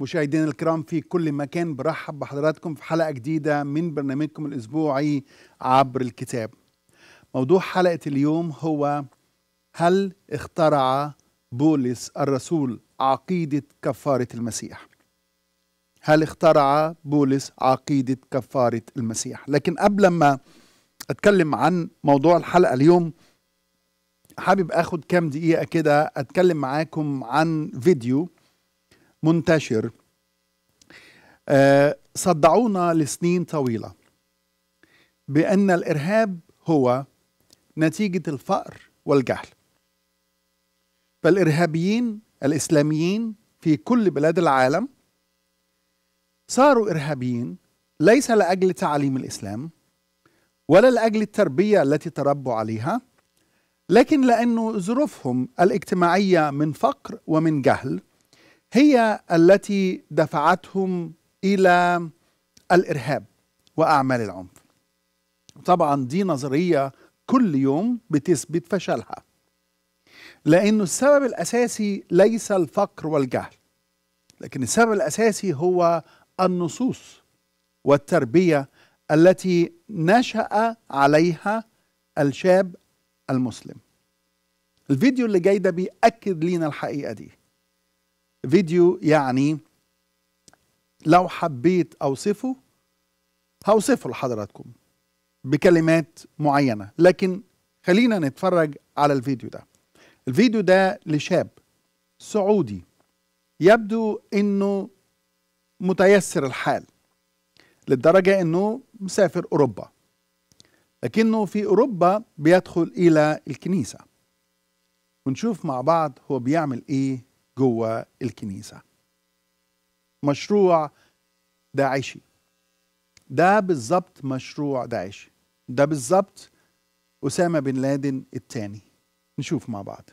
مشاهدينا الكرام في كل مكان برحب بحضراتكم في حلقة جديدة من برنامجكم الأسبوعي عبر الكتاب موضوع حلقة اليوم هو هل اخترع بولس الرسول عقيدة كفارة المسيح هل اخترع بولس عقيدة كفارة المسيح لكن قبل ما أتكلم عن موضوع الحلقة اليوم حابب أخد كام دقيقة كده أتكلم معاكم عن فيديو منتشر آه، صدعونا لسنين طويله بان الارهاب هو نتيجه الفقر والجهل فالارهابيين الاسلاميين في كل بلاد العالم صاروا ارهابيين ليس لاجل تعليم الاسلام ولا لاجل التربيه التي تربوا عليها لكن لانه ظروفهم الاجتماعيه من فقر ومن جهل هي التي دفعتهم الى الارهاب واعمال العنف طبعا دي نظريه كل يوم بتثبت فشلها لأن السبب الأساسي ليس الفقر والجهل لكن السبب الأساسي هو النصوص والتربية التي نشأ عليها الشاب المسلم الفيديو اللي جاي ده بيأكد لينا الحقيقة دي فيديو يعني لو حبيت أوصفه هوصفه لحضراتكم بكلمات معينة لكن خلينا نتفرج على الفيديو ده الفيديو ده لشاب سعودي يبدو أنه متيسر الحال للدرجة أنه مسافر أوروبا لكنه في أوروبا بيدخل إلى الكنيسة ونشوف مع بعض هو بيعمل إيه جوه الكنيسة مشروع داعشي ده بالظبط مشروع داعشي ده بالظبط أسامة بن لادن الثاني نشوف مع بعض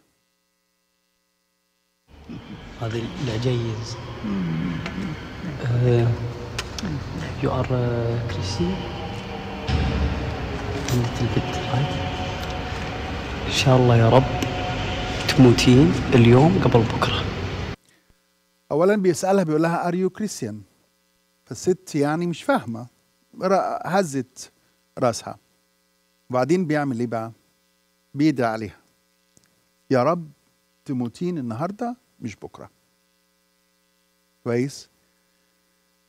هذا العجيز يو ار كريسي ان شاء الله يا رب تموتين اليوم قبل بكره اولا بيسالها بيقول لها ار يو كريستيان فالست يعني مش فاهمه هزت راسها وبعدين بيعمل ايه بقى بيدعي عليها يا رب تموتين النهارده مش بكره كويس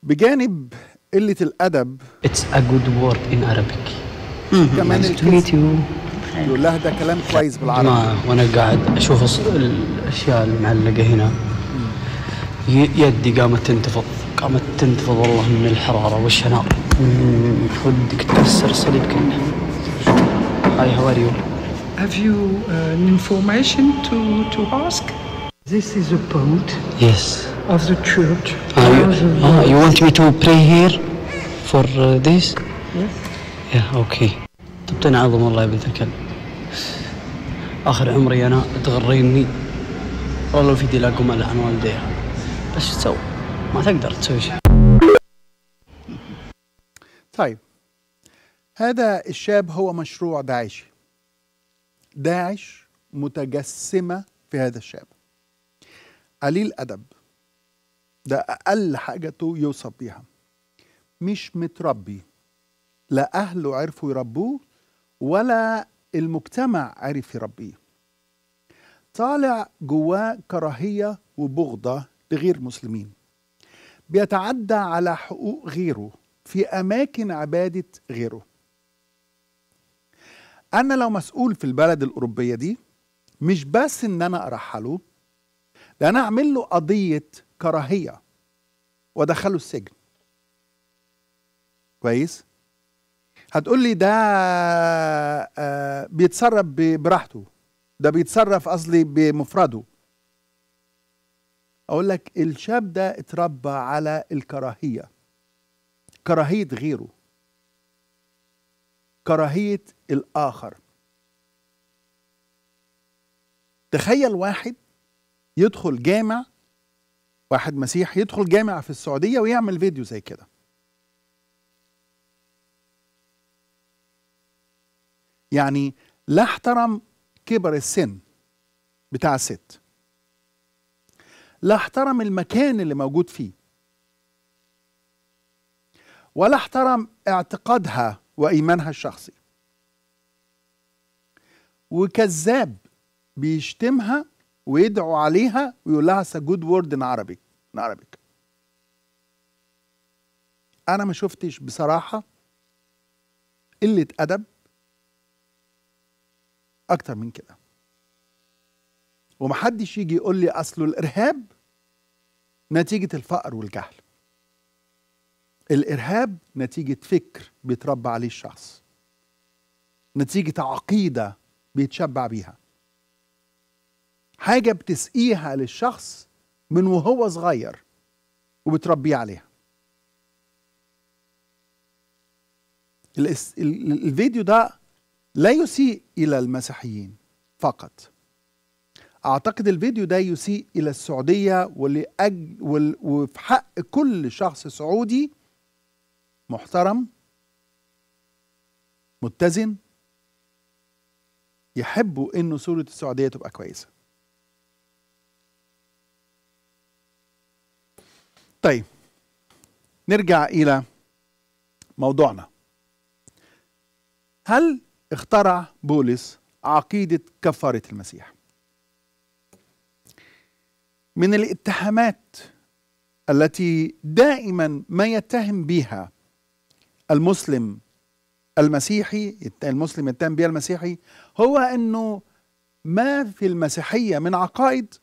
بجانب قله الادب It's a good word in Arabic. Mm -hmm. كمان mm-hmm. nice to meet you. يقول له ده كلام كويس بالعربي ما وانا قاعد اشوف الاشياء المعلقه هنا يدي قامت تنتفض قامت تنتفض والله من الحراره والشنار ودك تكسر الصليب كله هاي هاو ار يو Have you an uh, information to, to ask? This is a boat. Yes. Of the church. Ah, you, ah, you want me to pray here for uh, this? Yes. Yeah, okay. تنعظم والله بنت الكلب. آخر عمري أنا تغريني والله في قمة عن والديها بس شو تسوي؟ ما تقدر تسوي شيء طيب هذا الشاب هو مشروع داعشي داعش متجسمة في هذا الشاب قليل أدب ده أقل حاجته يوصف بيها مش متربي لا أهله عرفوا يربوه ولا المجتمع عرف يربيه طالع جواه كراهية وبغضة لغير مسلمين بيتعدى على حقوق غيره في أماكن عبادة غيره أنا لو مسؤول في البلد الأوروبية دي مش بس إن أنا أرحله ده أنا أعمل له قضية كراهية وأدخله السجن كويس؟ هتقول لي ده آه، بيتصرف براحته ده بيتصرف قصدي بمفرده اقول لك الشاب ده اتربى على الكراهيه كراهيه غيره كراهيه الاخر تخيل واحد يدخل جامع واحد مسيحي يدخل جامع في السعوديه ويعمل فيديو زي كده يعني لا احترم كبر السن بتاع الست لا احترم المكان اللي موجود فيه ولا احترم اعتقادها وإيمانها الشخصي وكذاب بيشتمها ويدعو عليها ويقول لها سجود وورد ان عربي ان عربيك انا ما شفتش بصراحه قله ادب اكتر من كده ومحدش يجي يقول لي اصله الارهاب نتيجه الفقر والجهل الارهاب نتيجه فكر بيتربى عليه الشخص نتيجه عقيده بيتشبع بيها حاجه بتسقيها للشخص من وهو صغير وبتربيه عليها الفيديو ده لا يسيء إلى المسيحيين فقط أعتقد الفيديو ده يسيء إلى السعودية ولأج... ول... وفي حق كل شخص سعودي محترم متزن يحبوا إنه صورة السعودية تبقى كويسة طيب نرجع إلى موضوعنا هل اخترع بولس عقيدة كفارة المسيح من الاتهامات التي دائما ما يتهم بها المسلم المسيحي المسلم يتهم بها المسيحي هو انه ما في المسيحيه من عقائد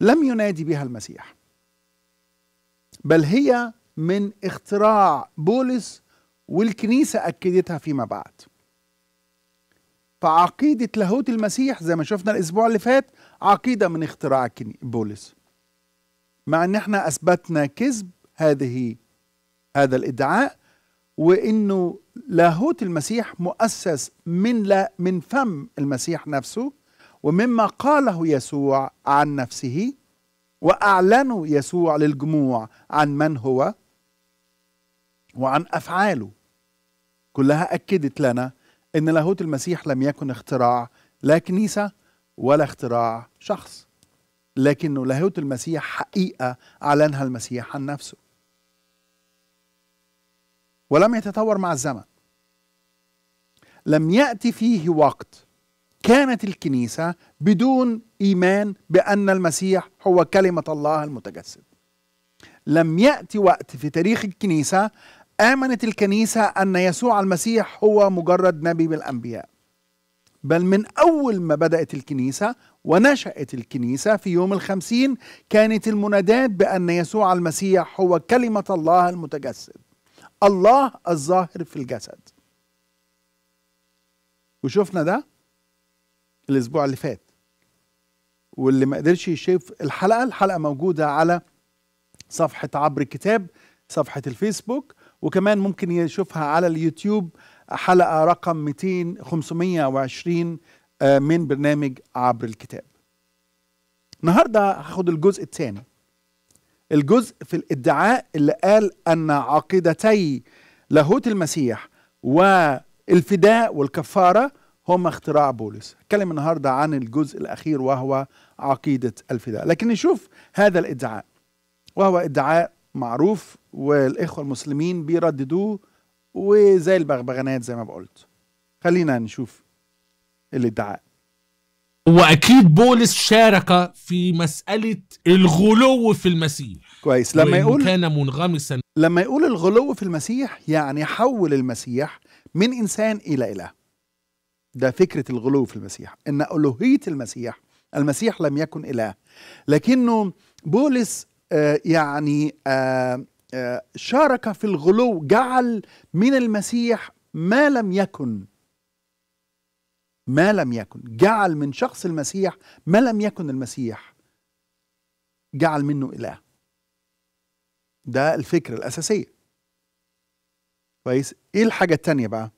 لم ينادي بها المسيح بل هي من اختراع بولس والكنيسه اكدتها فيما بعد فعقيدة لاهوت المسيح زي ما شفنا الأسبوع اللي فات عقيدة من اختراع بولس مع أن احنا أثبتنا كذب هذه هذا الادعاء وانه لاهوت المسيح مؤسس من لا من فم المسيح نفسه ومما قاله يسوع عن نفسه واعلنه يسوع للجموع عن من هو وعن افعاله كلها اكدت لنا ان لاهوت المسيح لم يكن اختراع لا كنيسه ولا اختراع شخص لكن لاهوت المسيح حقيقه اعلنها المسيح عن نفسه ولم يتطور مع الزمن لم ياتي فيه وقت كانت الكنيسه بدون ايمان بان المسيح هو كلمه الله المتجسد لم ياتي وقت في تاريخ الكنيسه آمنت الكنيسة أن يسوع المسيح هو مجرد نبي من الأنبياء بل من أول ما بدأت الكنيسة ونشأت الكنيسة في يوم الخمسين كانت المنادات بأن يسوع المسيح هو كلمة الله المتجسد الله الظاهر في الجسد وشفنا ده الأسبوع اللي فات واللي ما قدرش يشوف الحلقة الحلقة موجودة على صفحة عبر الكتاب صفحة الفيسبوك وكمان ممكن يشوفها على اليوتيوب حلقة رقم 200 520 آه، من برنامج عبر الكتاب النهاردة هاخد الجزء الثاني الجزء في الادعاء اللي قال أن عقيدتي لاهوت المسيح والفداء والكفارة هما اختراع بولس هتكلم النهاردة عن الجزء الأخير وهو عقيدة الفداء لكن نشوف هذا الادعاء وهو ادعاء معروف والاخوه المسلمين بيرددوه وزي البغبغانات زي ما بقولت خلينا نشوف الادعاء واكيد بولس شارك في مساله الغلو في المسيح كويس لما يقول كان منغمسا لما يقول الغلو في المسيح يعني حول المسيح من انسان الى اله ده فكره الغلو في المسيح ان الوهيه المسيح المسيح لم يكن اله لكنه بولس آه، يعني آه، آه، شارك في الغلو جعل من المسيح ما لم يكن ما لم يكن جعل من شخص المسيح ما لم يكن المسيح جعل منه إله ده الفكرة الأساسية كويس إيه الحاجة التانية بقى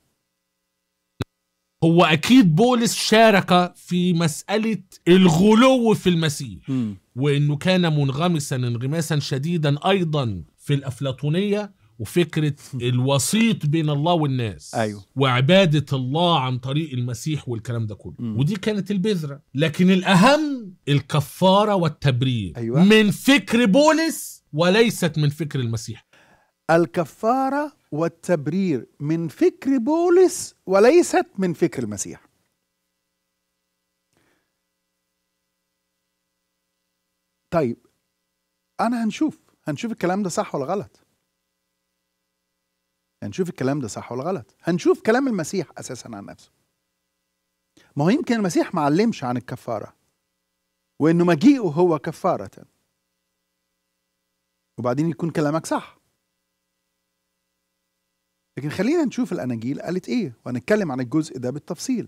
هو أكيد بولس شارك في مسألة الغلو في المسيح م. وانه كان منغمسا انغماسا شديدا ايضا في الافلاطونيه وفكره الوسيط بين الله والناس ايوه وعباده الله عن طريق المسيح والكلام ده كله م. ودي كانت البذره لكن الاهم الكفاره والتبرير أيوة. من فكر بولس وليست من فكر المسيح الكفاره والتبرير من فكر بولس وليست من فكر المسيح طيب انا هنشوف هنشوف الكلام ده صح ولا غلط هنشوف الكلام ده صح ولا غلط هنشوف كلام المسيح اساسا عن نفسه ما هو يمكن المسيح ما علمش عن الكفاره وانه مجيئه هو كفاره وبعدين يكون كلامك صح لكن خلينا نشوف الاناجيل قالت ايه وهنتكلم عن الجزء ده بالتفصيل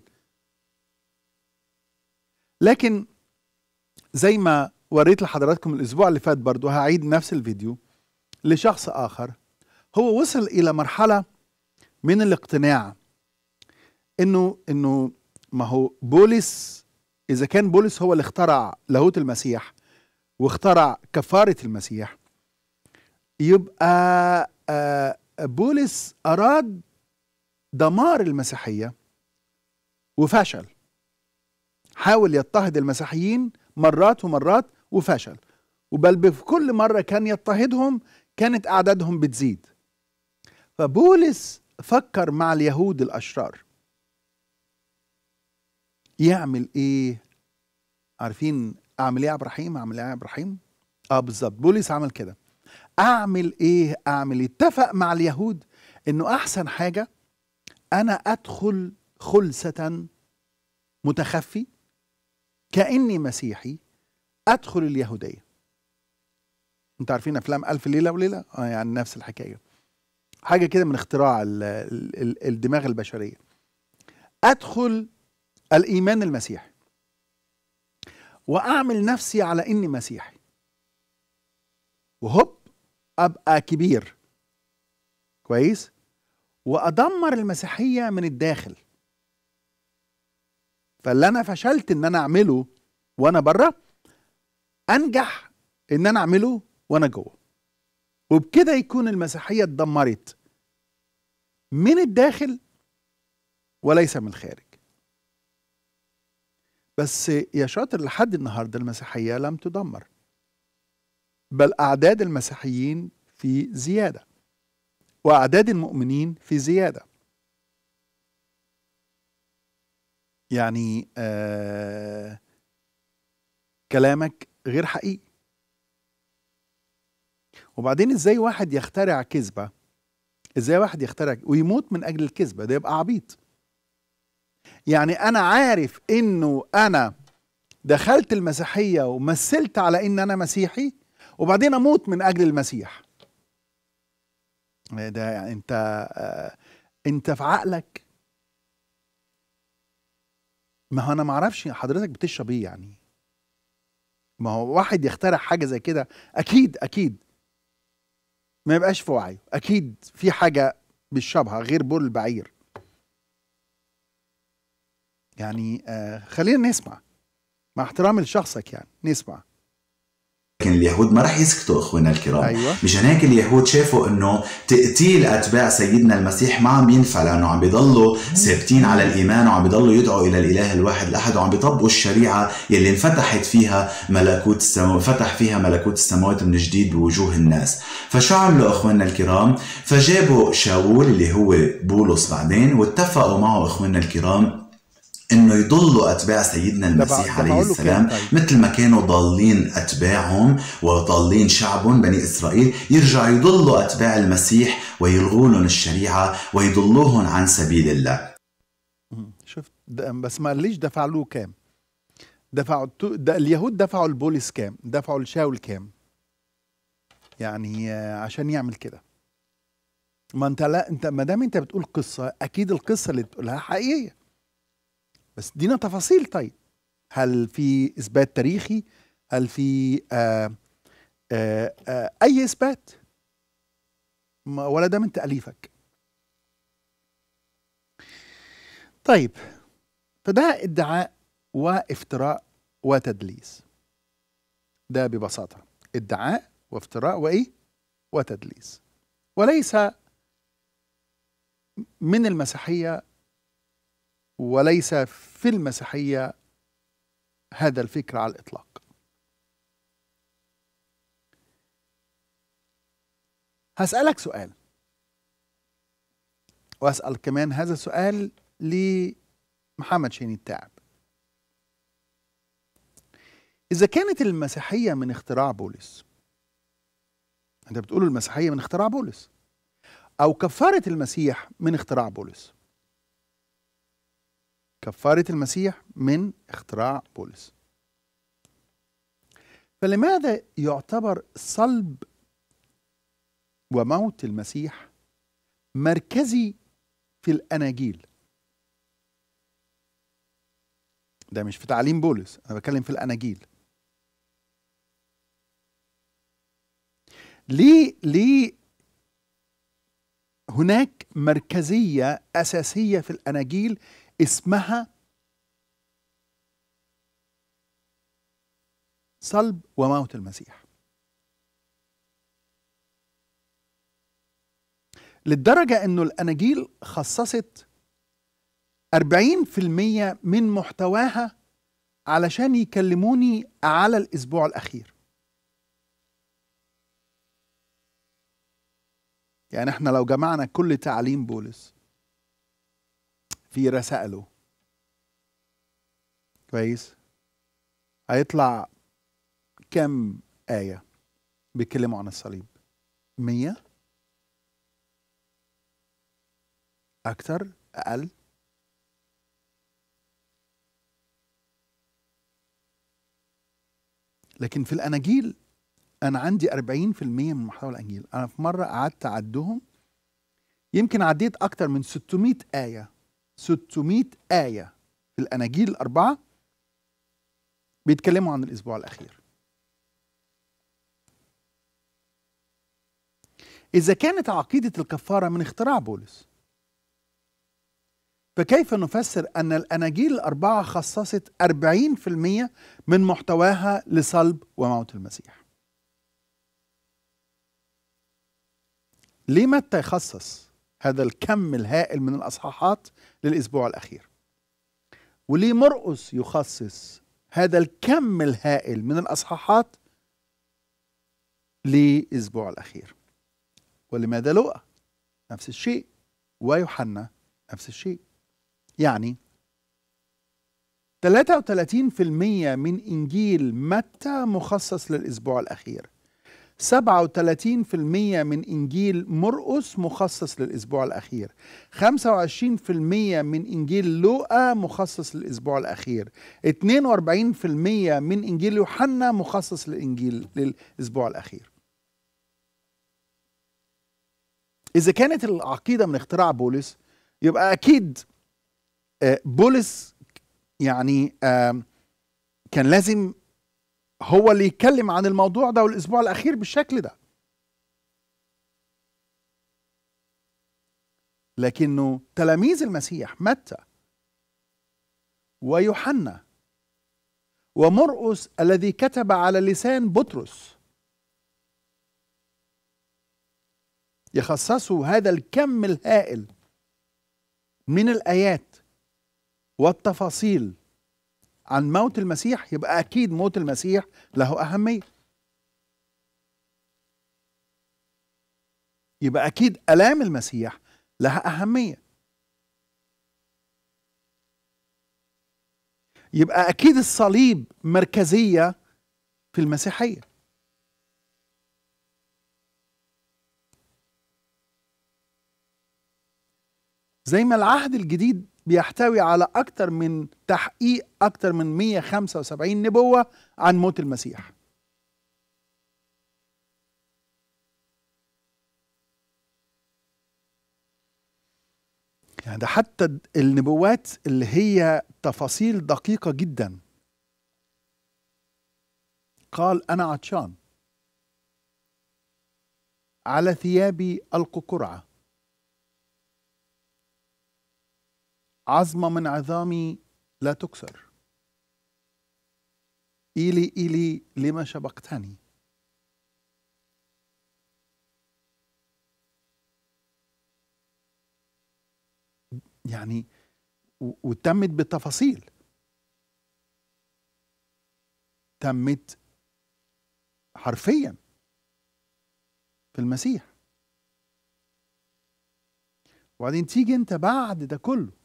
لكن زي ما وريت لحضراتكم الأسبوع اللي فات برضو هعيد نفس الفيديو لشخص آخر هو وصل إلى مرحلة من الاقتناع إنه إنه ما هو بولس إذا كان بولس هو اللي اخترع لاهوت المسيح واخترع كفارة المسيح يبقى آه، بولس أراد دمار المسيحية وفشل حاول يضطهد المسيحيين مرات ومرات وفشل وبل بكل مرة كان يضطهدهم كانت أعدادهم بتزيد فبولس فكر مع اليهود الأشرار يعمل إيه عارفين أعمل إيه يا أعمل إيه يا آه بالظبط بولس عمل كده أعمل إيه أعمل إيه؟ اتفق مع اليهود إنه أحسن حاجة أنا أدخل خلسة متخفي كأني مسيحي أدخل اليهودية انتوا عارفين أفلام ألف ليلة وليلة آه يعني نفس الحكاية حاجة كده من اختراع الـ الـ الدماغ البشرية أدخل الإيمان المسيحي وأعمل نفسي على إني مسيحي وهوب أبقى كبير كويس وأدمر المسيحية من الداخل فاللي أنا فشلت إن أنا أعمله وأنا بره انجح ان انا اعمله وانا جوه وبكده يكون المسيحيه اتدمرت من الداخل وليس من الخارج بس يا شاطر لحد النهارده المسيحيه لم تدمر بل اعداد المسيحيين في زياده واعداد المؤمنين في زياده يعني آه كلامك غير حقيقي وبعدين ازاي واحد يخترع كذبه ازاي واحد يخترع ويموت من اجل الكذبه ده يبقى عبيط يعني انا عارف انه انا دخلت المسيحيه ومثلت على ان انا مسيحي وبعدين اموت من اجل المسيح إيه ده يعني انت آه، انت في عقلك ما هو انا ما اعرفش حضرتك بتشرب ايه يعني ما هو واحد يخترع حاجه زي كده اكيد اكيد ما يبقاش في وعيه اكيد في حاجه مش شبهه غير بول البعير يعني آه خلينا نسمع مع احترامي لشخصك يعني نسمع لكن اليهود ما رح يسكتوا اخوانا الكرام أيوة. مش هيك اليهود شافوا انه تقتيل اتباع سيدنا المسيح ما عم ينفع لانه عم بيضلوا ثابتين على الايمان وعم بيضلوا يدعوا الى الاله الواحد الاحد وعم بيطبقوا الشريعه يلي انفتحت فيها ملكوت السماوات فتح فيها ملكوت السماوات من جديد بوجوه الناس فشو عملوا اخوانا الكرام فجابوا شاول اللي هو بولس بعدين واتفقوا معه اخوانا الكرام انه يضلوا اتباع سيدنا المسيح عليه السلام طيب. مثل ما كانوا ضالين اتباعهم وضالين شعبهم بني اسرائيل يرجع يضلوا اتباع المسيح ويلغولهم الشريعه ويضلوهم عن سبيل الله شفت بس ما ليش دفع له كام دفعوا اليهود دفعوا البوليس كام دفعوا الشاول كام يعني آه، عشان يعمل كده ما انت لا انت ما دام انت بتقول قصه اكيد القصه اللي بتقولها حقيقيه بس دينا تفاصيل طيب هل في اثبات تاريخي هل في آآ آه، آآ آه، آآ آه، اي اثبات ولا ده من تاليفك طيب فده ادعاء وافتراء وتدليس ده ببساطه ادعاء وافتراء وايه وتدليس وليس من المسيحيه وليس في المسيحية هذا الفكر على الإطلاق هسألك سؤال وأسأل كمان هذا السؤال لمحمد شيني التعب إذا كانت المسيحية من اختراع بولس أنت بتقول المسيحية من اختراع بولس أو كفارة المسيح من اختراع بولس كفارة المسيح من اختراع بولس فلماذا يعتبر صلب وموت المسيح مركزي في الأناجيل ده مش في تعليم بولس أنا بتكلم في الأناجيل ليه ليه هناك مركزية أساسية في الأناجيل اسمها صلب وموت المسيح للدرجة أنه الأناجيل خصصت 40% من محتواها علشان يكلموني على الأسبوع الأخير يعني احنا لو جمعنا كل تعليم بولس في رسائله كويس هيطلع كم آية بيتكلموا عن الصليب مية أكتر أقل لكن في الأناجيل أنا عندي 40% من محتوى الأنجيل أنا في مرة قعدت أعدهم يمكن عديت أكتر من 600 آية 600 آية في الأناجيل الأربعة بيتكلموا عن الأسبوع الأخير إذا كانت عقيدة الكفارة من اختراع بولس فكيف نفسر أن الأناجيل الأربعة خصصت 40% من محتواها لصلب وموت المسيح؟ ليه متى يخصص هذا الكم الهائل من الأصحاحات للأسبوع الأخير وليه مرقس يخصص هذا الكم الهائل من الأصحاحات للأسبوع الأخير ولماذا لوقا نفس الشيء ويوحنا نفس الشيء يعني 33% من إنجيل متى مخصص للأسبوع الأخير 37% من إنجيل مرقس مخصص للأسبوع الأخير 25% من إنجيل لوقا مخصص للأسبوع الأخير 42% من إنجيل يوحنا مخصص للإنجيل للأسبوع الأخير إذا كانت العقيدة من اختراع بولس يبقى أكيد آه، بولس يعني كان لازم هو اللي يتكلم عن الموضوع ده والاسبوع الاخير بالشكل ده لكنه تلاميذ المسيح متى ويوحنا ومرقس الذي كتب على لسان بطرس يخصصوا هذا الكم الهائل من الايات والتفاصيل عن موت المسيح يبقى أكيد موت المسيح له أهمية يبقى أكيد آلام المسيح لها أهمية يبقى أكيد الصليب مركزية في المسيحية زي ما العهد الجديد بيحتوي على أكثر من تحقيق أكثر من 175 نبوة عن موت المسيح يعني ده حتى النبوات اللي هي تفاصيل دقيقة جدا قال أنا عطشان على ثيابي ألقوا قرعة عظمة من عظامي لا تكسر إلي إلي لما شبقتني يعني وتمت بالتفاصيل تمت حرفيا في المسيح وبعدين تيجي انت بعد ده كله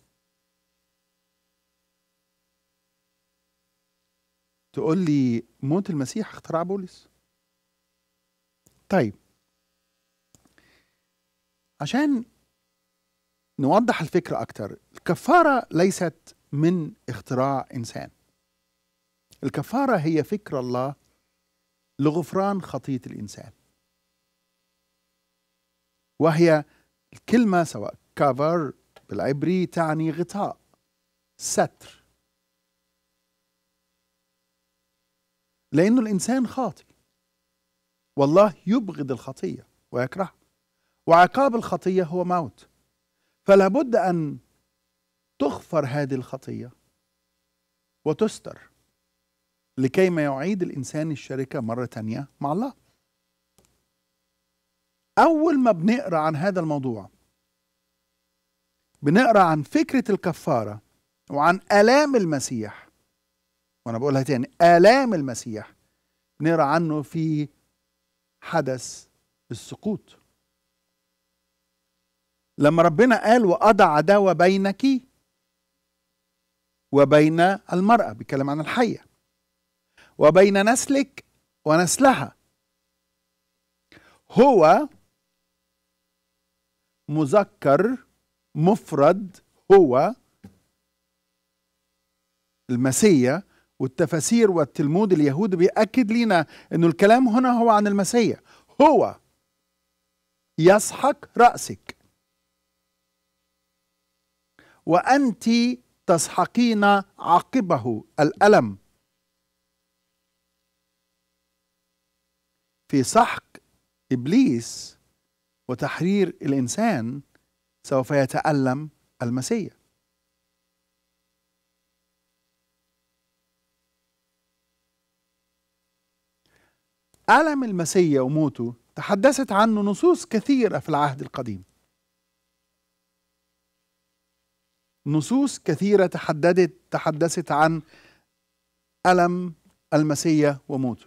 تقول لي موت المسيح اخترع بولس طيب عشان نوضح الفكرة أكتر الكفارة ليست من اختراع إنسان الكفارة هي فكرة الله لغفران خطية الإنسان وهي الكلمة سواء كفر بالعبري تعني غطاء ستر لأنه الإنسان خاطئ والله يبغض الخطية ويكرهها وعقاب الخطية هو موت فلا بد أن تغفر هذه الخطية وتستر لكي ما يعيد الإنسان الشركة مرة تانية مع الله أول ما بنقرأ عن هذا الموضوع بنقرأ عن فكرة الكفارة وعن آلام المسيح وانا بقولها تاني آلام المسيح نقرا عنه في حدث السقوط لما ربنا قال وأضع عداوة بينك وبين المرأة بيتكلم عن الحية وبين نسلك ونسلها هو مذكر مفرد هو المسيح والتفاسير والتلمود اليهودي بيأكد لنا أنه الكلام هنا هو عن المسيح هو يسحق رأسك وأنت تسحقين عقبه الألم في سحق إبليس وتحرير الإنسان سوف يتألم المسيح ألم المسيح وموته تحدثت عنه نصوص كثيرة في العهد القديم نصوص كثيرة تحددت تحدثت عن ألم المسيح وموته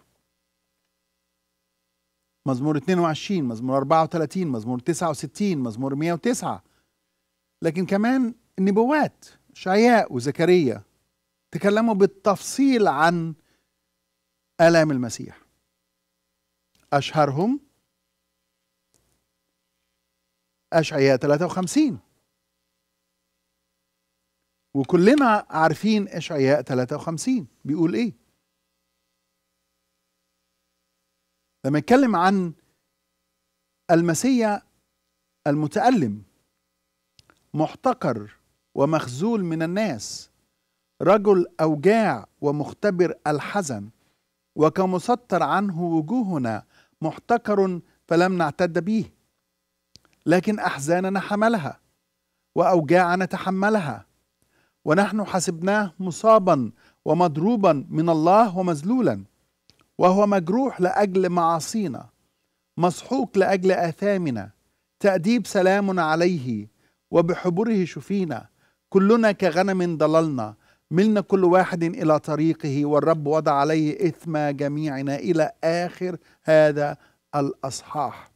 مزمور 22 مزمور 34 مزمور 69 مزمور 109 لكن كمان النبوات شعياء وزكريا تكلموا بالتفصيل عن آلام المسيح أشهرهم أشعياء 53 وكلنا عارفين إشعياء 53 بيقول إيه لما يتكلم عن المسيا المتألم محتقر ومخذول من الناس رجل أوجاع ومختبر الحزن وكمسطر عنه وجوهنا محتكر فلم نعتد به لكن احزاننا حملها واوجاعنا تحملها ونحن حسبناه مصابا ومضروبا من الله ومذلولا وهو مجروح لاجل معاصينا مسحوق لاجل اثامنا تاديب سلام عليه وبحبره شفينا كلنا كغنم ضللنا ملنا كل واحد إلى طريقه والرب وضع عليه إثم جميعنا إلى آخر هذا الأصحاح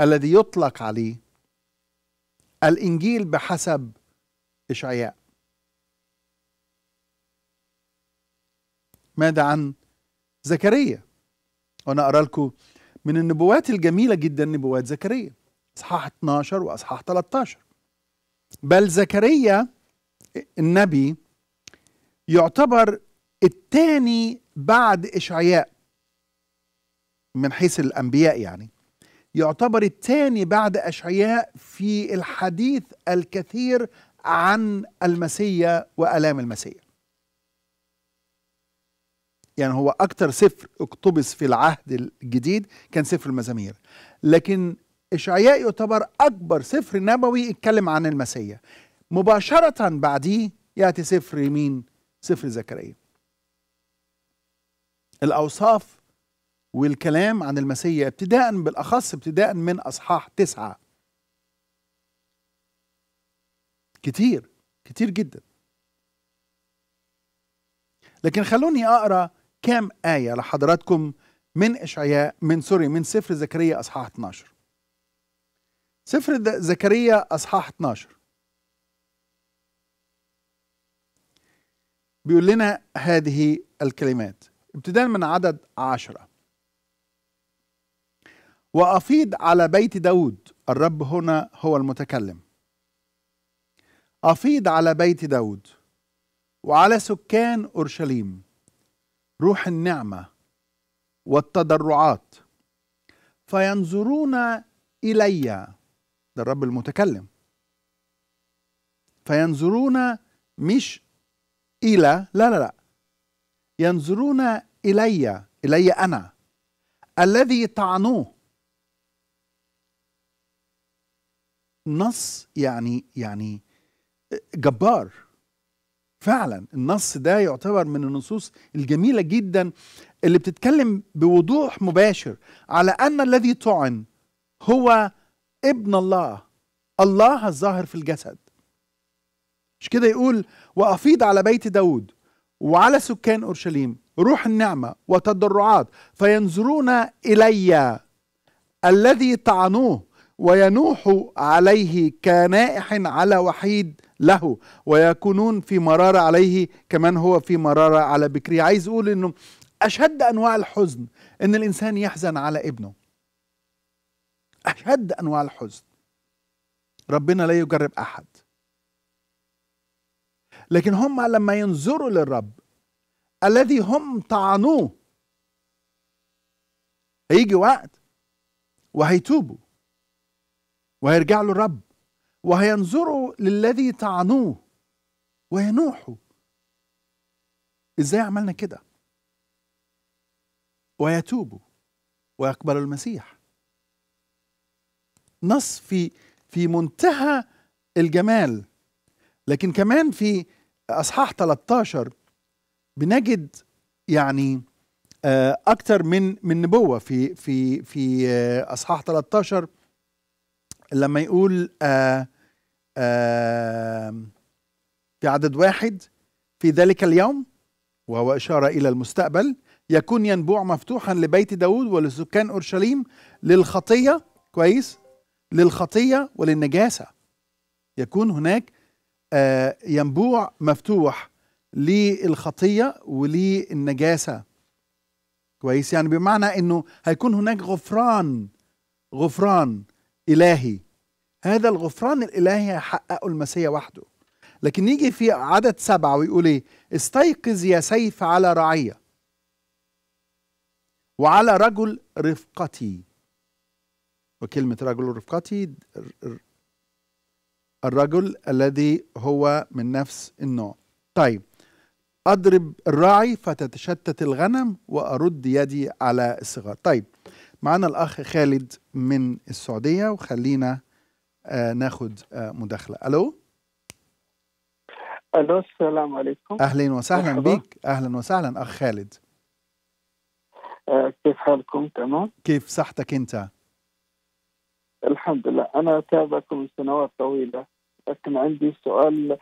الذي يطلق عليه الإنجيل بحسب إشعياء ماذا عن زكريا وأنا أقرأ لكم من النبوات الجميلة جدا نبوات زكريا أصحاح 12 وأصحاح 13 بل زكريا النبي يعتبر الثاني بعد اشعياء من حيث الانبياء يعني يعتبر الثاني بعد اشعياء في الحديث الكثير عن المسيا والام المسيا يعني هو اكثر سفر اقتبس في العهد الجديد كان سفر المزامير لكن إشعياء يعتبر أكبر سفر نبوي اتكلم عن المسيا مباشرة بعديه يأتي سفر مين؟ سفر زكريا الأوصاف والكلام عن المسيا ابتداء بالأخص ابتداء من أصحاح تسعة كتير كتير جدا لكن خلوني أقرأ كام آية لحضراتكم من إشعياء من سوري من سفر زكريا أصحاح 12 سفر زكريا اصحاح 12 بيقول لنا هذه الكلمات ابتداء من عدد عشرة وأفيض على بيت داود الرب هنا هو المتكلم أفيض على بيت داود وعلى سكان أورشليم روح النعمة والتضرعات فينظرون إلي ده الرب المتكلم فينظرون مش إلى لا لا لا ينظرون إلي إلي أنا الذي طعنوه نص يعني يعني جبار فعلا النص ده يعتبر من النصوص الجميله جدا اللي بتتكلم بوضوح مباشر على ان الذي طعن هو ابن الله الله الظاهر في الجسد مش كده يقول وأفيض على بيت داود وعلى سكان أورشليم روح النعمة وتضرعات فينظرون إلي الذي طعنوه وينوح عليه كنائح على وحيد له ويكونون في مرارة عليه كمن هو في مرارة على بكري عايز أقول أنه أشد أنواع الحزن أن الإنسان يحزن على ابنه أشد أنواع الحزن ربنا لا يجرب أحد لكن هم لما ينظروا للرب الذي هم طعنوه هيجي وقت وهيتوبوا وهيرجع له الرب وهينظروا للذي طعنوه وينوحوا ازاي عملنا كده ويتوبوا ويقبلوا المسيح نص في في منتهى الجمال لكن كمان في اصحاح 13 بنجد يعني آه، اكثر من من نبوه في في في آه، اصحاح 13 لما يقول آه، في عدد واحد في ذلك اليوم وهو إشارة إلى المستقبل يكون ينبوع مفتوحا لبيت داود ولسكان أورشليم للخطية كويس للخطية وللنجاسة يكون هناك آه، ينبوع مفتوح للخطية وللنجاسة كويس يعني بمعنى أنه هيكون هناك غفران غفران إلهي هذا الغفران الإلهي هيحققه المسيح وحده لكن يجي في عدد سبعة ويقول إيه استيقظ يا سيف على رعية وعلى رجل رفقتي وكلمة رجل رفقتي الرجل الذي هو من نفس النوع طيب أضرب الراعي فتتشتت الغنم وأرد يدي على الصغار طيب معنا الأخ خالد من السعودية وخلينا آه ناخد آه مداخلة ألو ألو السلام عليكم أهلا وسهلا بك أهلا وسهلا أخ خالد آه كيف حالكم تمام كيف صحتك أنت الحمد لله أنا أتابعكم من سنوات طويلة لكن عندي سؤال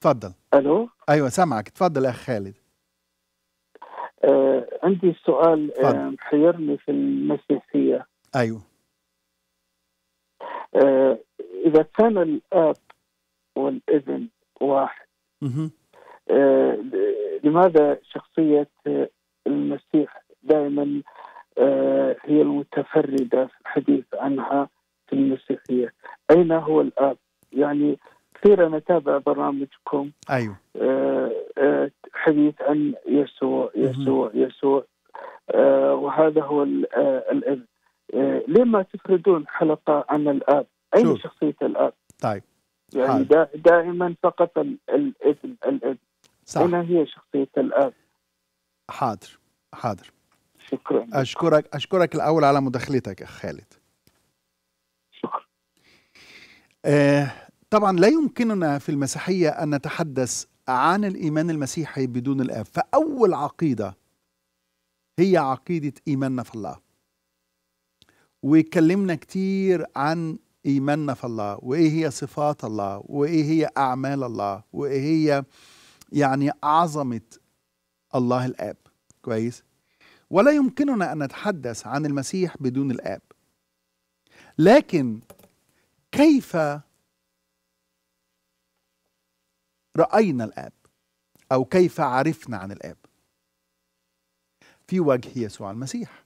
تفضل ألو أيوة سامعك تفضل أخ خالد آه، عندي سؤال آه حيرني في المسيحية أيوة آه، إذا كان الآب والابن واحد آه، لماذا شخصية المسيح دائما آه، هي المتفردة في الحديث عنها في المسيحية أين هو الآب؟ يعني كثيرا أتابع برامجكم أيوه آه، آه، حديث عن يسوع يسوع يسوع وهذا هو الأب ليه ما تفردون حلقة عن الآب؟ أين شوف. شخصية الآب؟ طيب يعني دا دائما فقط الابن الابن صح. أين هي شخصية الآب؟ حاضر حاضر شكرا أشكرك أشكرك الأول على مداخلتك أخ خالد شكرا آه طبعا لا يمكننا في المسيحية أن نتحدث عن الإيمان المسيحي بدون الآب فأول عقيدة هي عقيدة إيماننا في الله واتكلمنا كتير عن إيماننا في الله وإيه هي صفات الله وإيه هي أعمال الله وإيه هي يعني عظمة الله الآب كويس ولا يمكننا ان نتحدث عن المسيح بدون الاب لكن كيف راينا الاب او كيف عرفنا عن الاب في وجه يسوع المسيح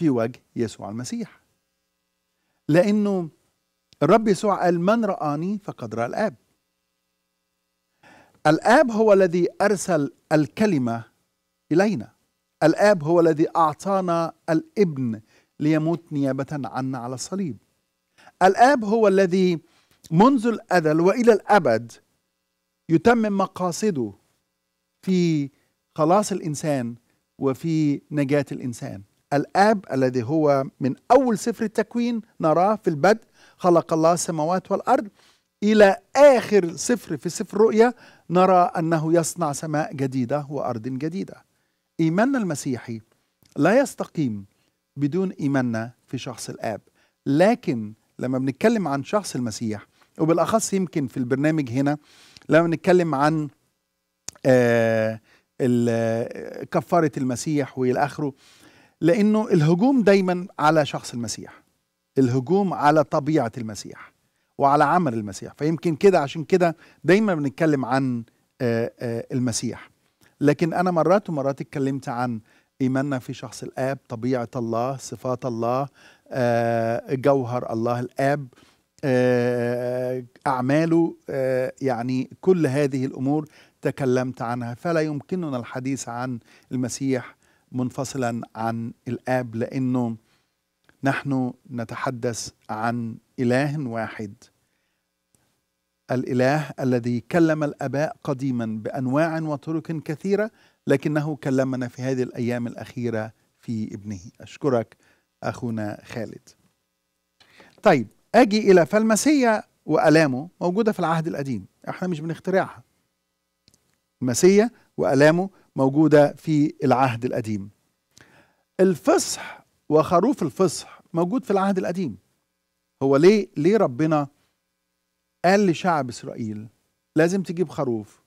في وجه يسوع المسيح لانه الرب يسوع قال من رآني فقد رأى الآب الآب هو الذي أرسل الكلمة إلينا الآب هو الذي أعطانا الابن ليموت نيابة عنا على الصليب الآب هو الذي منذ الأزل وإلى الأبد يتمم مقاصده في خلاص الإنسان وفي نجاة الإنسان الآب الذي هو من أول سفر التكوين نراه في البدء خلق الله السماوات والأرض إلى آخر سفر في سفر الرؤيا نرى أنه يصنع سماء جديدة وأرض جديدة إيماننا المسيحي لا يستقيم بدون إيماننا في شخص الآب لكن لما بنتكلم عن شخص المسيح وبالأخص يمكن في البرنامج هنا لما بنتكلم عن آه كفارة المسيح وإلى آخره لأنه الهجوم دايما على شخص المسيح الهجوم على طبيعة المسيح وعلى عمل المسيح فيمكن كده عشان كده دايما بنتكلم عن آه، آه، المسيح لكن انا مرات ومرات اتكلمت عن ايماننا في شخص الاب طبيعه الله صفات الله آه، جوهر الله الاب آه، اعماله آه، يعني كل هذه الامور تكلمت عنها فلا يمكننا الحديث عن المسيح منفصلا عن الاب لانه نحن نتحدث عن اله واحد الاله الذي كلم الاباء قديما بانواع وطرق كثيره لكنه كلمنا في هذه الايام الاخيره في ابنه اشكرك اخونا خالد طيب اجي الى فالمسيا والامه موجوده في العهد القديم احنا مش بنخترعها المسيا والامه موجوده في العهد القديم الفصح وخروف الفصح موجود في العهد القديم هو ليه ليه ربنا قال لشعب اسرائيل لازم تجيب خروف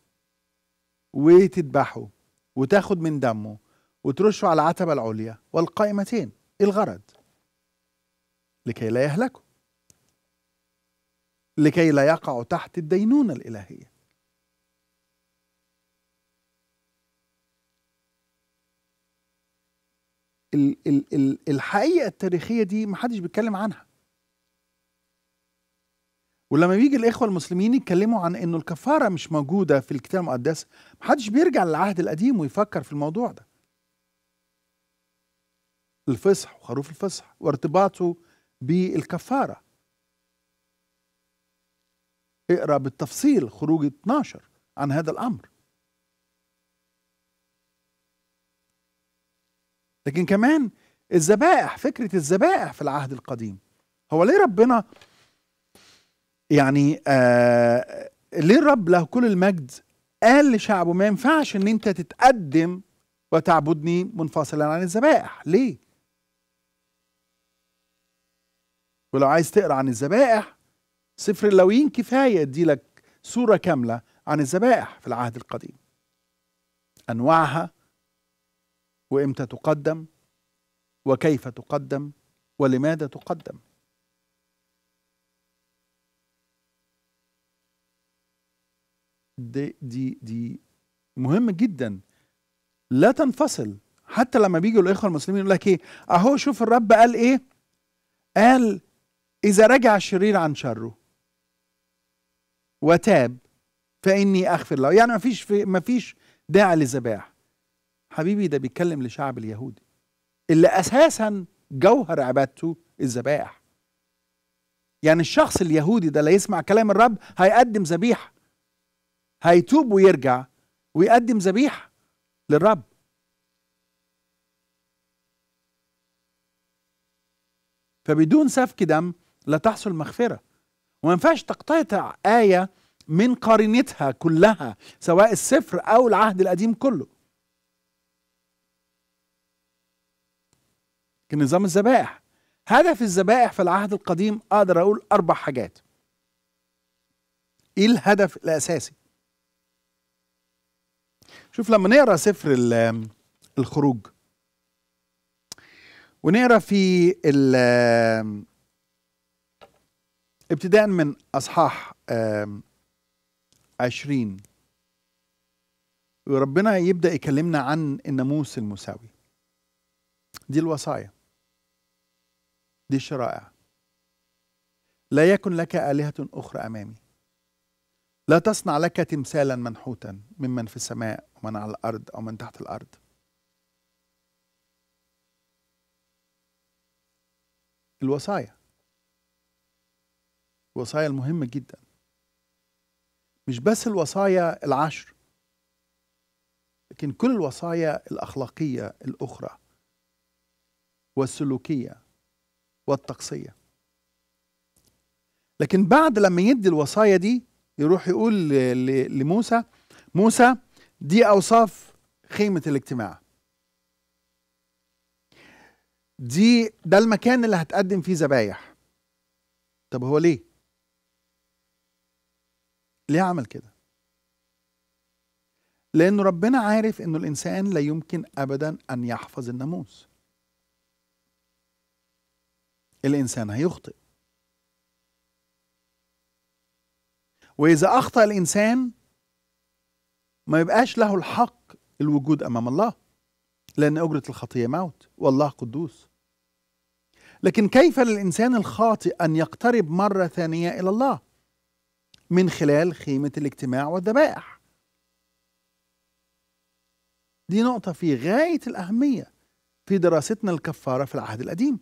وتذبحه وتاخد من دمه وترشه على العتبه العليا والقائمتين الغرض لكي لا يهلكوا لكي لا يقعوا تحت الدينونه الالهيه الحقيقه التاريخيه دي محدش بيتكلم عنها ولما بيجي الاخوه المسلمين يتكلموا عن انه الكفاره مش موجوده في الكتاب المقدس محدش بيرجع للعهد القديم ويفكر في الموضوع ده الفصح وخروف الفصح وارتباطه بالكفاره اقرا بالتفصيل خروج 12 عن هذا الامر لكن كمان الذبائح فكره الذبائح في العهد القديم هو ليه ربنا يعني آه ليه الرب له كل المجد قال لشعبه ما ينفعش ان انت تتقدم وتعبدني منفصلا عن الذبائح ليه ولو عايز تقرا عن الذبائح سفر اللاويين كفايه يدي لك صوره كامله عن الذبائح في العهد القديم انواعها وامتى تقدم وكيف تقدم ولماذا تقدم دي دي دي مهم جدا لا تنفصل حتى لما بيجوا الاخوه المسلمين يقول لك ايه اهو شوف الرب قال ايه قال اذا رجع الشرير عن شره وتاب فاني اغفر له يعني مفيش في مفيش داعي للذبائح حبيبي ده بيتكلم لشعب اليهودي اللي اساسا جوهر عبادته الذبائح يعني الشخص اليهودي ده لا يسمع كلام الرب هيقدم ذبيحه هيتوب ويرجع ويقدم ذبيحه للرب فبدون سفك دم لا تحصل مغفره وما ينفعش تقتطع ايه من قرينتها كلها سواء السفر او العهد القديم كله نظام الذبائح هدف الذبائح في العهد القديم اقدر اقول اربع حاجات ايه الهدف الاساسي شوف لما نقرا سفر الخروج ونقرا في ابتداء من اصحاح عشرين وربنا يبدا يكلمنا عن الناموس المساوي دي الوصايا دي الشرائع لا يكن لك آلهة أخرى أمامي لا تصنع لك تمثالا منحوتا ممن في السماء ومن على الأرض أو من تحت الأرض الوصايا الوصايا المهمة جدا مش بس الوصايا العشر لكن كل الوصايا الأخلاقية الأخرى والسلوكية والتقصية لكن بعد لما يدي الوصايا دي يروح يقول لموسى موسى دي اوصاف خيمه الاجتماع دي ده المكان اللي هتقدم فيه ذبايح طب هو ليه ليه عمل كده لان ربنا عارف انه الانسان لا يمكن ابدا ان يحفظ الناموس الانسان هيخطئ وإذا أخطأ الإنسان ما يبقاش له الحق الوجود أمام الله لأن أجرة الخطية موت والله قدوس لكن كيف للإنسان الخاطئ أن يقترب مرة ثانية إلى الله من خلال خيمة الاجتماع والذبائح دي نقطة في غاية الأهمية في دراستنا الكفارة في العهد القديم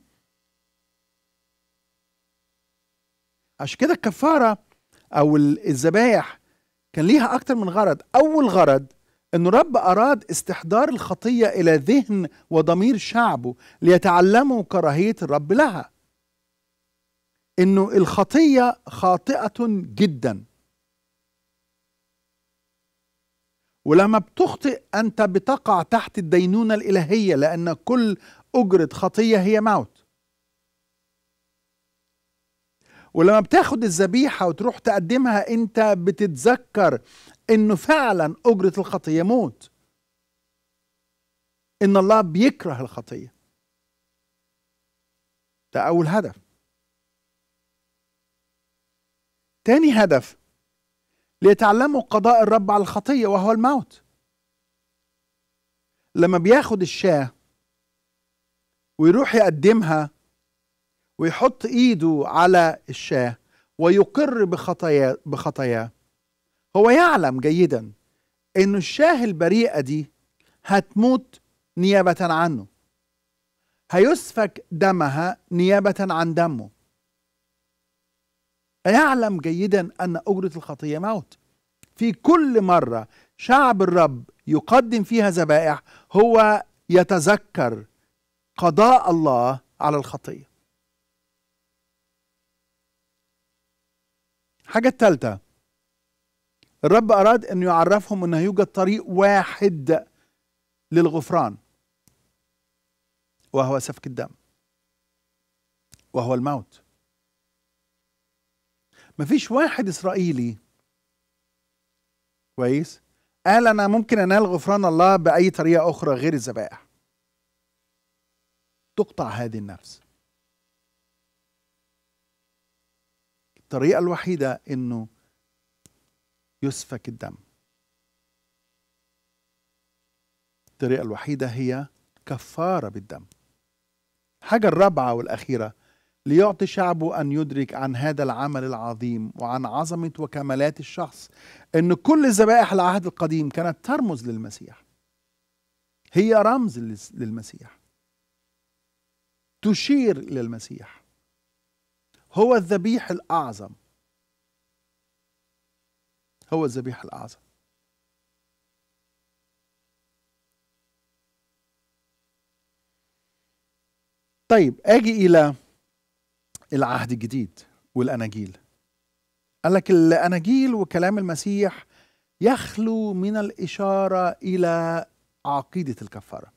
عشان كده الكفارة او الذبائح كان ليها اكتر من غرض اول غرض ان رب اراد استحضار الخطيه الى ذهن وضمير شعبه ليتعلموا كراهيه الرب لها انه الخطيه خاطئه جدا ولما بتخطئ انت بتقع تحت الدينونه الالهيه لان كل اجره خطيه هي موت ولما بتاخد الذبيحة وتروح تقدمها أنت بتتذكر أنه فعلا أجرة الخطية موت إن الله بيكره الخطية ده أول هدف تاني هدف ليتعلموا قضاء الرب على الخطية وهو الموت لما بياخد الشاه ويروح يقدمها ويحط ايده على الشاه ويقر بخطاياه بخطاياه هو يعلم جيدا ان الشاه البريئه دي هتموت نيابه عنه هيسفك دمها نيابه عن دمه يعلم جيدا ان اجره الخطيه موت في كل مره شعب الرب يقدم فيها ذبائح هو يتذكر قضاء الله على الخطيه الحاجة الثالثة الرب أراد أن يعرفهم أنه يوجد طريق واحد للغفران وهو سفك الدم وهو الموت مفيش واحد إسرائيلي كويس قال أنا ممكن أنال غفران الله بأي طريقة أخرى غير الذبائح تقطع هذه النفس الطريقة الوحيدة أنه يسفك الدم الطريقة الوحيدة هي كفارة بالدم الحاجة الرابعة والأخيرة ليعطي شعبه أن يدرك عن هذا العمل العظيم وعن عظمة وكمالات الشخص أن كل ذبائح العهد القديم كانت ترمز للمسيح هي رمز للمسيح تشير للمسيح هو الذبيح الأعظم هو الذبيح الأعظم طيب أجي إلى العهد الجديد والأناجيل قال لك الأناجيل وكلام المسيح يخلو من الإشارة إلى عقيدة الكفارة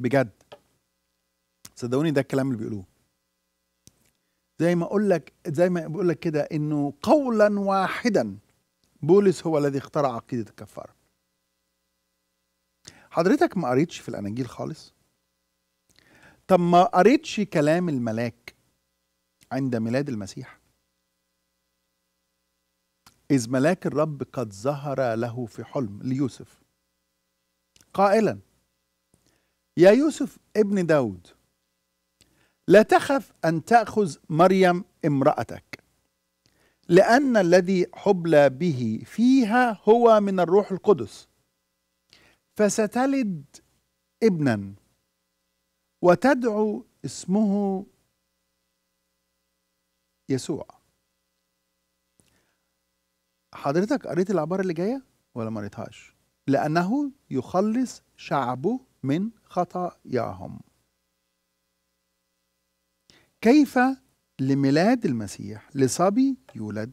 بجد صدقوني ده الكلام اللي بيقولوه زي ما اقول لك زي ما بقول لك كده انه قولا واحدا بولس هو الذي اخترع عقيده الكفاره حضرتك ما قريتش في الاناجيل خالص طب ما قريتش كلام الملاك عند ميلاد المسيح إذ ملاك الرب قد ظهر له في حلم ليوسف قائلا يا يوسف ابن داود لا تخف أن تأخذ مريم امرأتك لأن الذي حبل به فيها هو من الروح القدس فستلد ابنا وتدعو اسمه يسوع حضرتك قريت العبارة اللي جاية ولا ما قريتهاش لأنه يخلص شعبه من خطاياهم كيف لميلاد المسيح لصبي يولد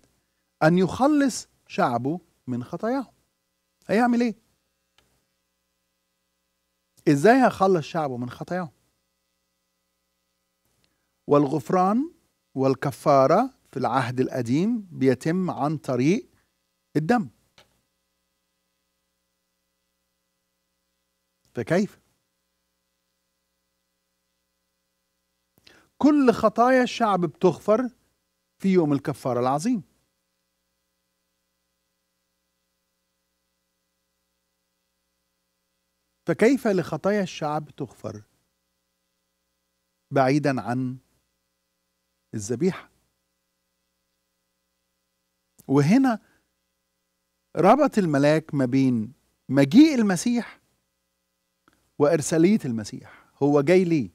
أن يخلص شعبه من خطاياهم هيعمل ايه ازاي هيخلص شعبه من خطاياهم والغفران والكفارة في العهد القديم بيتم عن طريق الدم فكيف كل خطايا الشعب بتغفر في يوم الكفارة العظيم فكيف لخطايا الشعب تغفر بعيدا عن الذبيحة وهنا ربط الملاك ما بين مجيء المسيح وإرسالية المسيح هو جاي ليه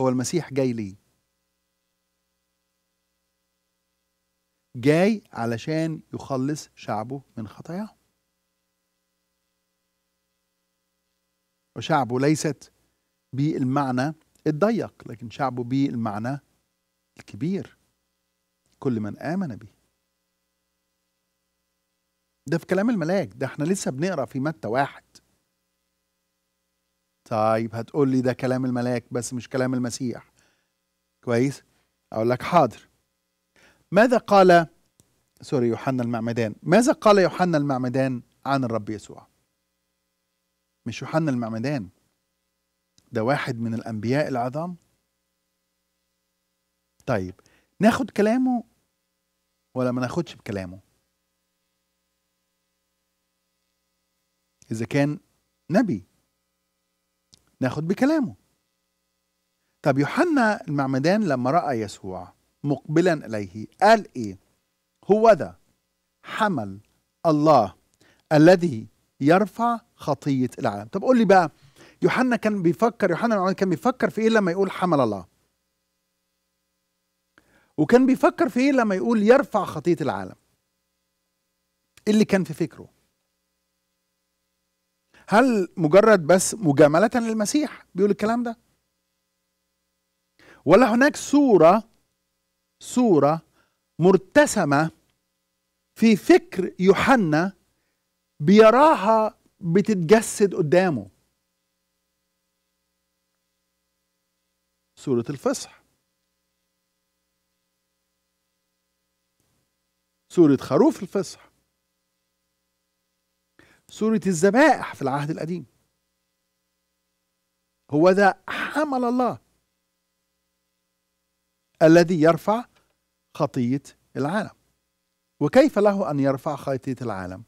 هو المسيح جاي ليه جاي علشان يخلص شعبه من خطاياهم وشعبه ليست بالمعنى الضيق لكن شعبه بالمعنى الكبير كل من آمن به ده في كلام الملاك ده احنا لسه بنقرا في متى واحد طيب هتقول لي ده كلام الملاك بس مش كلام المسيح كويس اقول لك حاضر ماذا قال سوري يوحنا المعمدان ماذا قال يوحنا المعمدان عن الرب يسوع مش يوحنا المعمدان ده واحد من الانبياء العظام طيب ناخد كلامه ولا ما ناخدش بكلامه اذا كان نبي ناخد بكلامه طب يوحنا المعمدان لما رأى يسوع مقبلا إليه قال إيه هو ذا حمل الله الذي يرفع خطية العالم طب قول لي بقى يوحنا كان بيفكر يوحنا المعمدان كان بيفكر في إيه لما يقول حمل الله وكان بيفكر في إيه لما يقول يرفع خطية العالم اللي كان في فكره هل مجرد بس مجاملة للمسيح بيقول الكلام ده ولا هناك صورة صورة مرتسمة في فكر يوحنا بيراها بتتجسد قدامه سورة الفصح سورة خروف الفصح سورة الذبائح في العهد القديم هو ذا حمل الله الذي يرفع خطية العالم وكيف له أن يرفع خطية العالم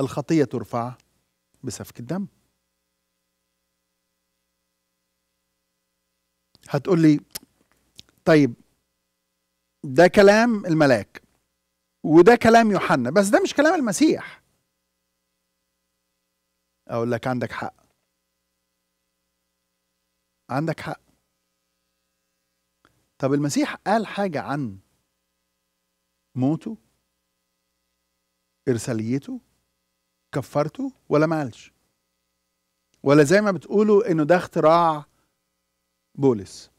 الخطية ترفع بسفك الدم هتقول لي طيب ده كلام الملاك وده كلام يوحنا بس ده مش كلام المسيح اقول لك عندك حق عندك حق طب المسيح قال حاجة عن موته إرساليته كفرته ولا ما قالش ولا زي ما بتقولوا إنه ده اختراع بولس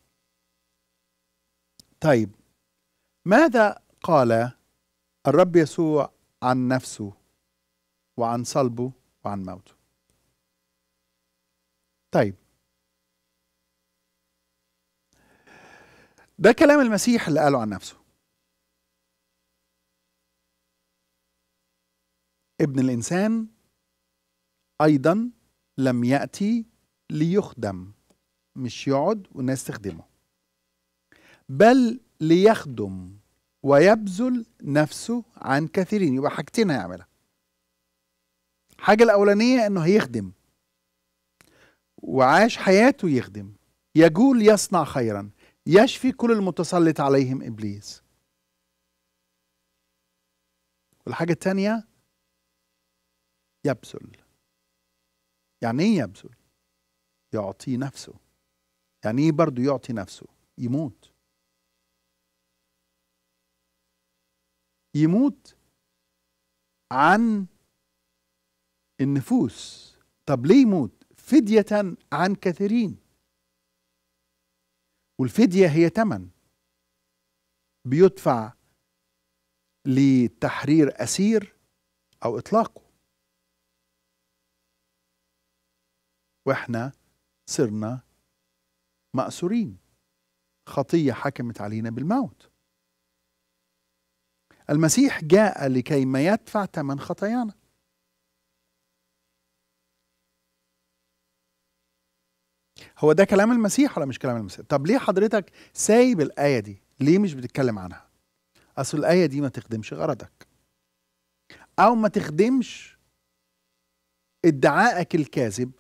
طيب ماذا قال الرب يسوع عن نفسه وعن صلبه وعن موته طيب ده كلام المسيح اللي قاله عن نفسه ابن الانسان ايضا لم ياتي ليخدم مش يقعد والناس تخدمه بل ليخدم ويبذل نفسه عن كثيرين يبقى حاجتين هيعملها الحاجة الأولانية إنه هيخدم وعاش حياته يخدم يجول يصنع خيرا يشفي كل المتسلط عليهم إبليس والحاجة الثانية يبذل يعني ايه يبذل يعطي نفسه يعني ايه برضه يعطي نفسه يموت يموت عن النفوس طب ليه يموت فدية عن كثيرين والفدية هي تمن بيدفع لتحرير أسير أو إطلاقه وإحنا صرنا مأسورين خطية حكمت علينا بالموت المسيح جاء لكي ما يدفع ثمن خطايانا هو ده كلام المسيح ولا مش كلام المسيح طب ليه حضرتك سايب الآية دي ليه مش بتتكلم عنها أصل الآية دي ما تخدمش غرضك أو ما تخدمش ادعائك الكاذب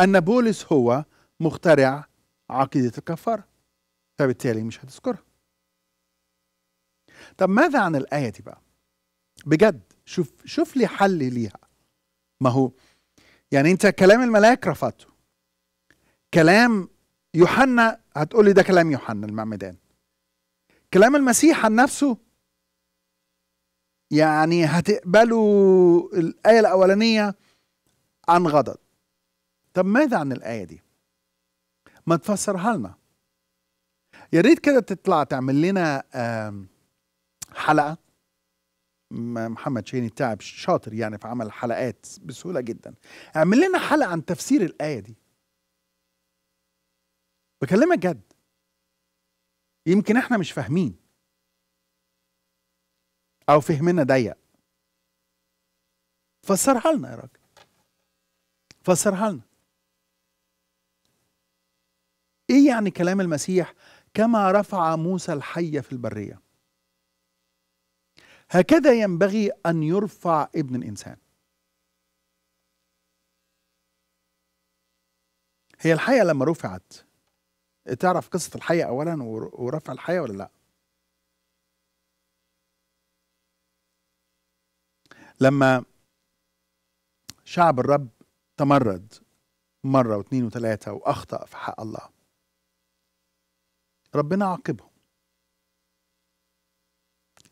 أن بولس هو مخترع عقيدة الكفارة فبالتالي مش هتذكرها طب ماذا عن الآية دي بقى بجد شوف شوف لي حل ليها ما هو يعني انت كلام الملاك رفضته كلام يوحنا هتقول لي ده كلام يوحنا المعمدان كلام المسيح عن نفسه يعني هتقبلوا الآية الأولانية عن غضب طب ماذا عن الآية دي ما تفسرها لنا يا ريت كده تطلع تعمل لنا حلقه محمد شيني تعب شاطر يعني في عمل حلقات بسهوله جدا اعمل لنا حلقه عن تفسير الايه دي بكلمك جد يمكن احنا مش فاهمين او فهمنا ضيق فسرها لنا يا راجل فسرها لنا ايه يعني كلام المسيح كما رفع موسى الحية في البرية هكذا ينبغي أن يرفع ابن الإنسان هي الحية لما رفعت تعرف قصة الحية أولا ورفع الحية ولا لا لما شعب الرب تمرد مرة واثنين وثلاثة وأخطأ في حق الله ربنا عاقبه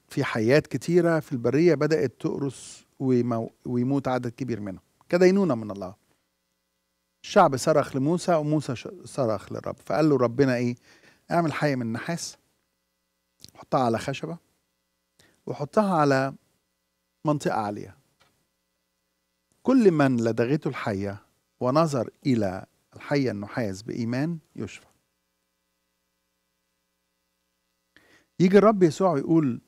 في حيات كتيرة في البرية بدأت تقرس ويموت عدد كبير منهم كدينونة من الله الشعب صرخ لموسى وموسى صرخ للرب فقال له ربنا ايه اعمل حية من النحاس حطها على خشبة وحطها على منطقة عالية كل من لدغته الحية ونظر إلى الحية النحاس بإيمان يشفى يجي الرب يسوع ويقول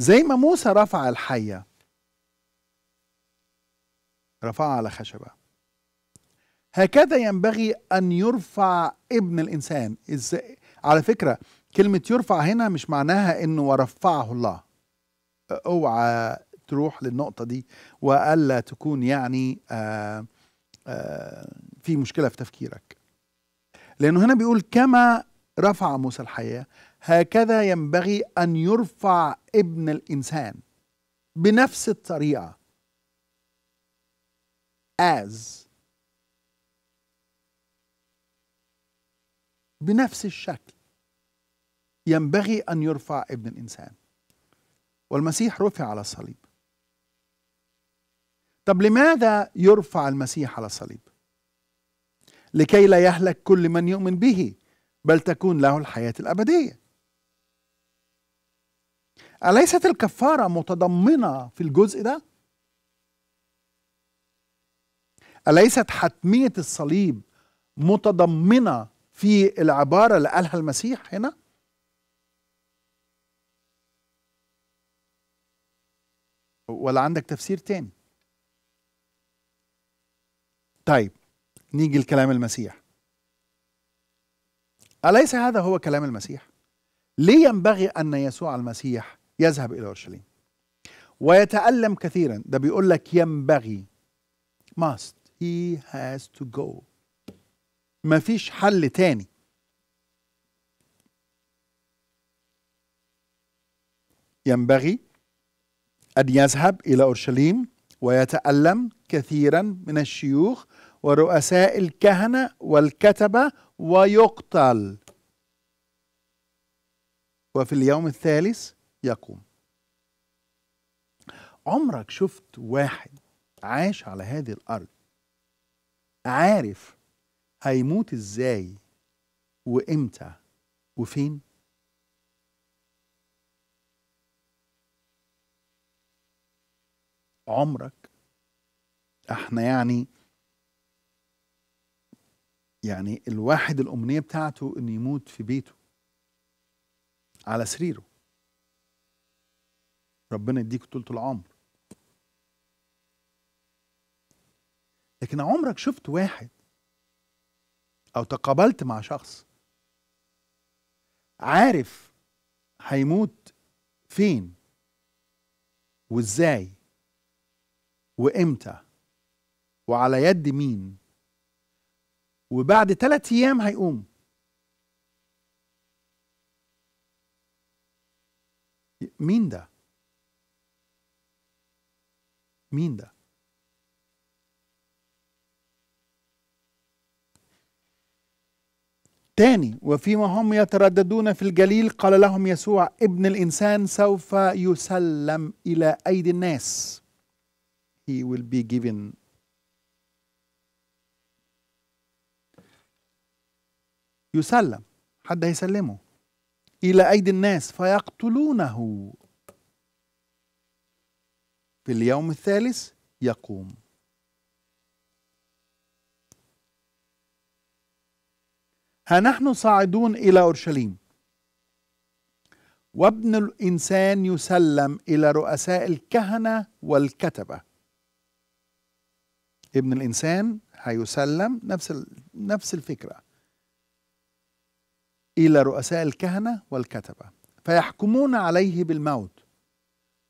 زي ما موسى رفع الحية رفعها على خشبة هكذا ينبغي أن يرفع ابن الإنسان إزاي على فكرة كلمة يرفع هنا مش معناها إنه ورفعه الله اوعى تروح للنقطة دي وألا تكون يعني آآ آه، آآ آه، في مشكلة في تفكيرك لأنه هنا بيقول كما رفع موسى الحياة هكذا ينبغي ان يرفع ابن الانسان بنفس الطريقه as بنفس الشكل ينبغي ان يرفع ابن الانسان والمسيح رفع على الصليب طب لماذا يرفع المسيح على الصليب لكي لا يهلك كل من يؤمن به بل تكون له الحياه الابديه أليست الكفارة متضمنة في الجزء ده؟ أليست حتمية الصليب متضمنة في العبارة اللي قالها المسيح هنا؟ ولا عندك تفسير تاني؟ طيب نيجي لكلام المسيح أليس هذا هو كلام المسيح؟ ليه ينبغي أن يسوع المسيح يذهب إلى أورشليم ويتألم كثيرا ده بيقول لك ينبغي must he has to go مفيش حل تاني ينبغي أن يذهب إلى أورشليم ويتألم كثيرا من الشيوخ ورؤساء الكهنة والكتبة ويقتل وفي اليوم الثالث يقوم عمرك شفت واحد عاش على هذه الارض عارف هيموت ازاي وامتى وفين عمرك احنا يعني يعني الواحد الامنيه بتاعته انه يموت في بيته على سريره ربنا يديك طولة العمر لكن عمرك شفت واحد او تقابلت مع شخص عارف هيموت فين وازاي وامتى وعلى يد مين وبعد ثلاث ايام هيقوم مين ده مين ده تاني وفيما هم يترددون في الجليل قال لهم يسوع ابن الإنسان سوف يسلم إلى أيدي الناس he will be given يسلم حد هيسلمه إلى أيدي الناس فيقتلونه في اليوم الثالث يقوم ها نحن صاعدون إلى أورشليم وابن الإنسان يسلم إلى رؤساء الكهنة والكتبة ابن الإنسان هيسلم نفس نفس الفكرة إلى رؤساء الكهنة والكتبة فيحكمون عليه بالموت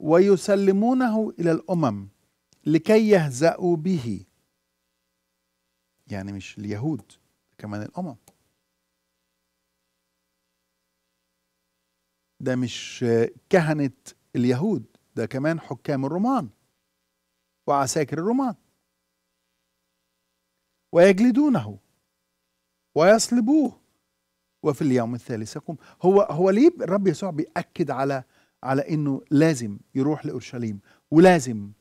ويسلمونه إلى الأمم لكي يهزأوا به يعني مش اليهود كمان الأمم ده مش كهنة اليهود ده كمان حكام الرومان وعساكر الرومان ويجلدونه ويصلبوه وفي اليوم الثالث يقوم هو هو ليه الرب يسوع بيأكد على على انه لازم يروح لاورشليم ولازم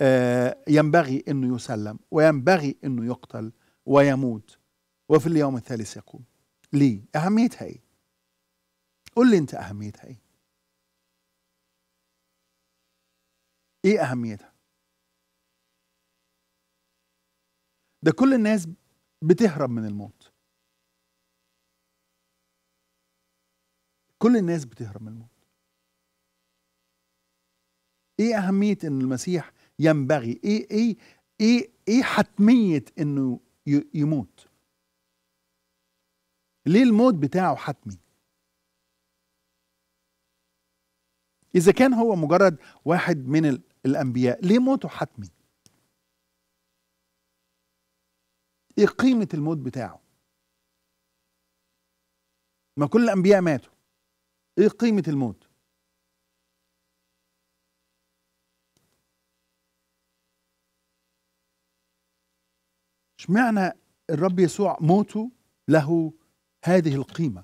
آه، ينبغي انه يسلم وينبغي انه يقتل ويموت وفي اليوم الثالث يقوم ليه اهميتها ايه قول لي انت اهميتها ايه ايه اهميتها ده كل الناس بتهرب من الموت كل الناس بتهرب من الموت ايه اهميه ان المسيح ينبغي ايه ايه ايه ايه حتميه انه يموت ليه الموت بتاعه حتمي اذا كان هو مجرد واحد من الانبياء ليه موته حتمي ايه قيمه الموت بتاعه ما كل الانبياء ماتوا ايه قيمه الموت اشمعنى الرب يسوع موته له هذه القيمه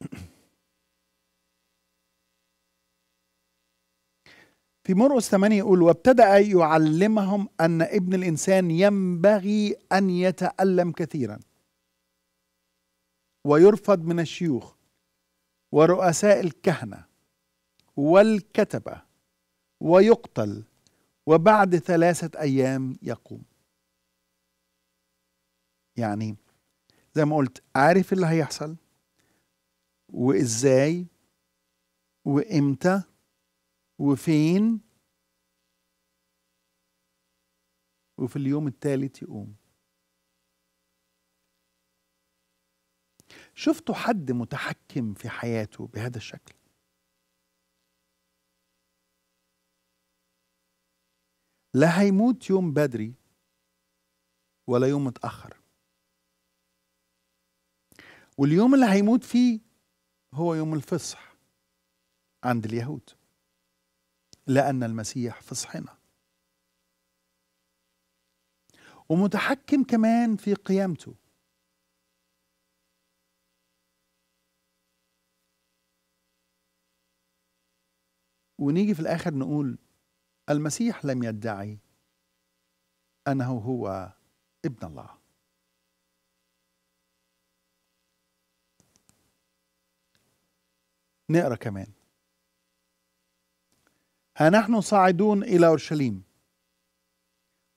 في مرقس 8 يقول وابتدأ يعلمهم أن ابن الإنسان ينبغي أن يتألم كثيرا ويرفض من الشيوخ ورؤساء الكهنة والكتبة ويقتل وبعد ثلاثة أيام يقوم يعني زي ما قلت عارف اللي هيحصل وإزاي وإمتى وفين وفي اليوم الثالث يقوم شفتوا حد متحكم في حياته بهذا الشكل لا هيموت يوم بدري ولا يوم متأخر واليوم اللي هيموت فيه هو يوم الفصح عند اليهود لأن المسيح فصحنا ومتحكم كمان في قيامته ونيجي في الآخر نقول المسيح لم يدعي انه هو ابن الله نقرا كمان ها نحن صاعدون الى اورشليم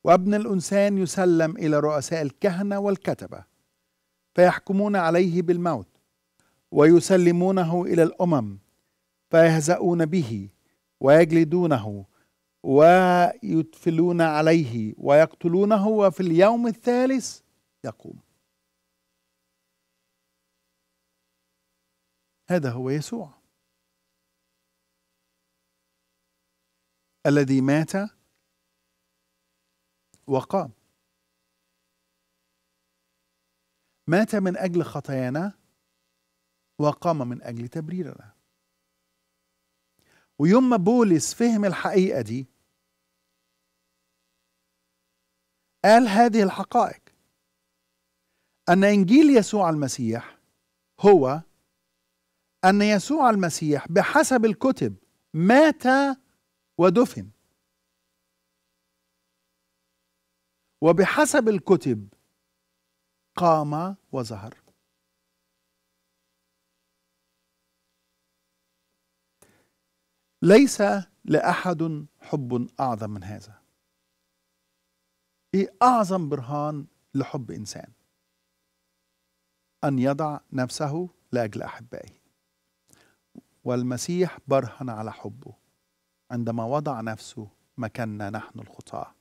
وابن الانسان يسلم الى رؤساء الكهنه والكتبه فيحكمون عليه بالموت ويسلمونه الى الامم فيهزؤون به ويجلدونه ويتفلون عليه ويقتلونه وفي اليوم الثالث يقوم هذا هو يسوع الذي مات وقام مات من اجل خطايانا وقام من اجل تبريرنا ويوم ما بولس فهم الحقيقة دي قال هذه الحقائق أن إنجيل يسوع المسيح هو أن يسوع المسيح بحسب الكتب مات ودفن وبحسب الكتب قام وظهر ليس لأحد حب أعظم من هذا إيه أعظم برهان لحب إنسان أن يضع نفسه لأجل أحبائه والمسيح برهن على حبه عندما وضع نفسه مكاننا نحن الخطاة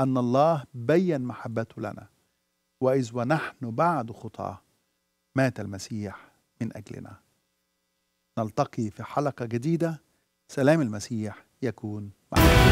أن الله بين محبته لنا وإذ ونحن بعد خطاة مات المسيح من أجلنا نلتقي في حلقة جديدة سلام المسيح يكون معكم